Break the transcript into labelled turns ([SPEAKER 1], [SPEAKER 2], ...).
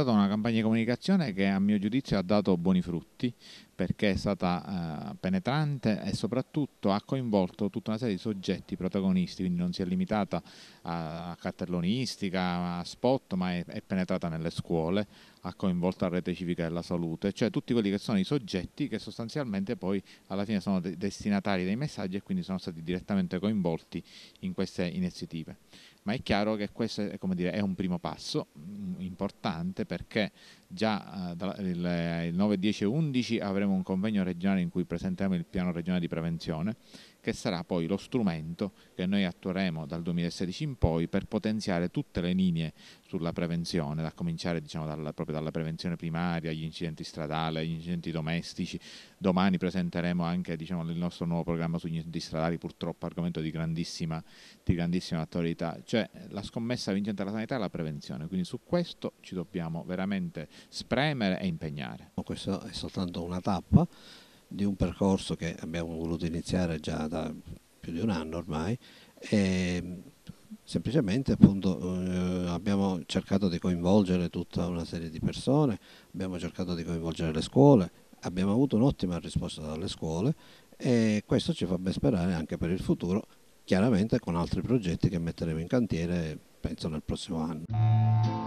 [SPEAKER 1] stata una campagna di comunicazione che a mio giudizio ha dato buoni frutti perché è stata eh, penetrante e soprattutto ha coinvolto tutta una serie di soggetti protagonisti, quindi non si è limitata a, a cartellonistica, a spot, ma è, è, penetrata nelle scuole, ha coinvolto la rete civica della salute, cioè tutti quelli che sono i soggetti che sostanzialmente poi alla fine sono de- destinatari dei messaggi e quindi sono stati direttamente coinvolti in queste iniziative ma è chiaro che questo è, dire, è, un primo passo, importante perché già eh, il 9, eh, 10 e 11 avremo un convegno regionale in cui presenteremo il piano regionale di prevenzione che sarà poi lo strumento che noi attueremo dal 2016 in poi per potenziare tutte le linee sulla prevenzione, da cominciare diciamo, dalla, proprio dalla prevenzione primaria, agli incidenti stradali, agli incidenti domestici. Domani presenteremo anche diciamo, il nostro nuovo programma sugli incidenti stradali, purtroppo argomento di grandissima, di grandissima attualità. Cioè la scommessa vincente alla sanità è la prevenzione, quindi su questo ci dobbiamo
[SPEAKER 2] veramente spremere e impegnare. Questa è soltanto una tappa di un percorso che abbiamo voluto iniziare già da più di un anno ormai e semplicemente appunto, eh, abbiamo cercato di coinvolgere tutta una serie di persone, abbiamo cercato di coinvolgere le scuole, abbiamo avuto un'ottima risposta dalle scuole e questo ci fa ben sperare anche per il futuro, chiaramente con altri progetti che metteremo in cantiere penso nel prossimo anno.